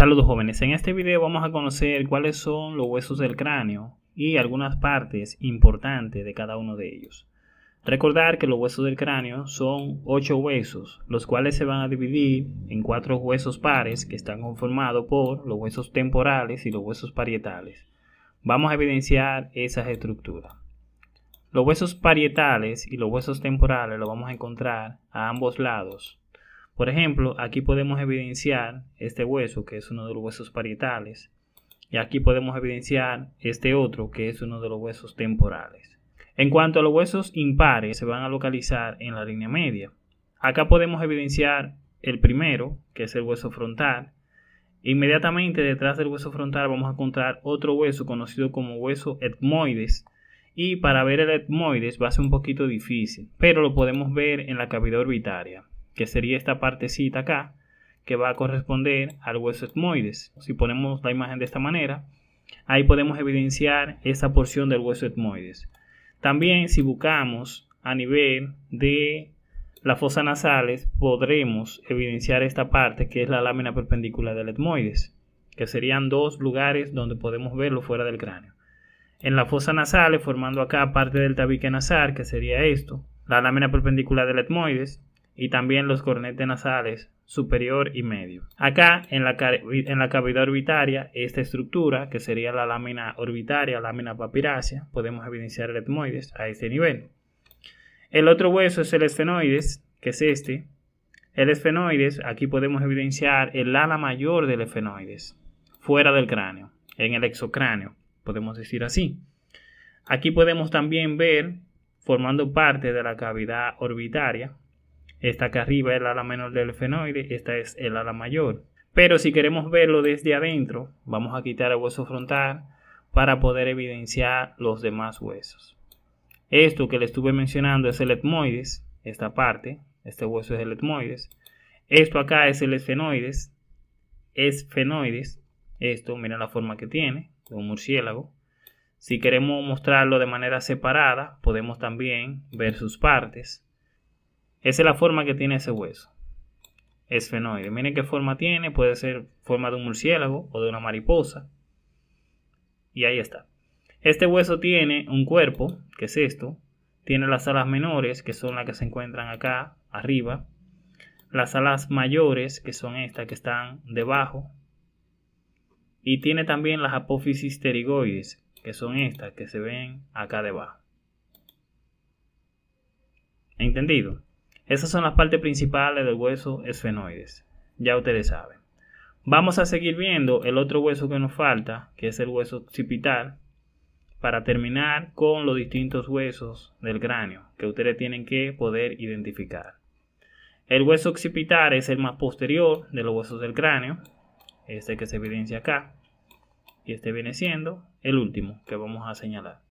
Saludos jóvenes, en este video vamos a conocer cuáles son los huesos del cráneo y algunas partes importantes de cada uno de ellos. Recordar que los huesos del cráneo son 8 huesos, los cuales se van a dividir en 4 huesos pares que están conformados por los huesos temporales y los huesos parietales. Vamos a evidenciar esas estructuras. Los huesos parietales y los huesos temporales los vamos a encontrar a ambos lados por ejemplo, aquí podemos evidenciar este hueso, que es uno de los huesos parietales, y aquí podemos evidenciar este otro, que es uno de los huesos temporales. En cuanto a los huesos impares, se van a localizar en la línea media. Acá podemos evidenciar el primero, que es el hueso frontal. Inmediatamente detrás del hueso frontal vamos a encontrar otro hueso conocido como hueso etmoides, y para ver el etmoides va a ser un poquito difícil, pero lo podemos ver en la cavidad orbitaria que sería esta partecita acá, que va a corresponder al hueso etmoides. Si ponemos la imagen de esta manera, ahí podemos evidenciar esa porción del hueso etmoides. También si buscamos a nivel de las fosa nasales, podremos evidenciar esta parte que es la lámina perpendicular del etmoides, que serían dos lugares donde podemos verlo fuera del cráneo. En la fosa nasales, formando acá parte del tabique nasal, que sería esto, la lámina perpendicular del etmoides, y también los cornetes nasales superior y medio. Acá en la, en la cavidad orbitaria, esta estructura, que sería la lámina orbitaria, lámina papirácea, podemos evidenciar el etmoides a este nivel. El otro hueso es el esfenoides, que es este. El esfenoides, aquí podemos evidenciar el ala mayor del esfenoides, fuera del cráneo, en el exocráneo, podemos decir así. Aquí podemos también ver, formando parte de la cavidad orbitaria, esta que arriba es el ala menor del fenoide, esta es el ala mayor. Pero si queremos verlo desde adentro, vamos a quitar el hueso frontal para poder evidenciar los demás huesos. Esto que le estuve mencionando es el etmoides, esta parte, este hueso es el etmoides. Esto acá es el esfenoides, esfenoides. Esto, mira la forma que tiene, de un murciélago. Si queremos mostrarlo de manera separada, podemos también ver sus partes. Esa es la forma que tiene ese hueso. es fenoide. Miren qué forma tiene. Puede ser forma de un murciélago o de una mariposa. Y ahí está. Este hueso tiene un cuerpo, que es esto. Tiene las alas menores, que son las que se encuentran acá arriba. Las alas mayores, que son estas que están debajo. Y tiene también las apófisis pterigoides, que son estas que se ven acá debajo. ¿Entendido? Esas son las partes principales del hueso esfenoides. Ya ustedes saben. Vamos a seguir viendo el otro hueso que nos falta, que es el hueso occipital, para terminar con los distintos huesos del cráneo que ustedes tienen que poder identificar. El hueso occipital es el más posterior de los huesos del cráneo, este que se evidencia acá, y este viene siendo el último que vamos a señalar.